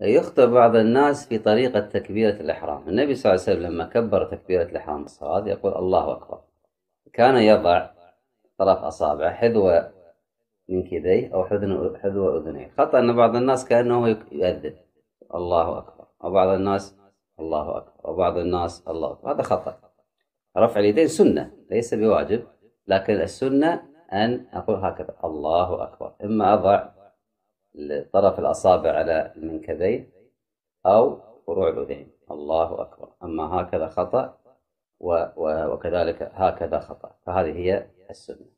يخطئ بعض الناس في طريقة تكبيرة الإحرام النبي صلى الله عليه وسلم لما كبر تكبيرة الإحرام الصلاة يقول الله أكبر كان يضع طرف أصابعه حذوة من كديه أو حذوة حذو أذنيه خطأ أن بعض الناس كأنه يؤذن الله أكبر وبعض الناس الله أكبر وبعض الناس الله أكبر هذا خطأ رفع اليدين سنة ليس بواجب لكن السنة أن أقول هكذا الله أكبر إما أضع طرف الأصابع على المنكبين أو فروع الأذين الله أكبر أما هكذا خطأ وكذلك هكذا خطأ فهذه هي السنة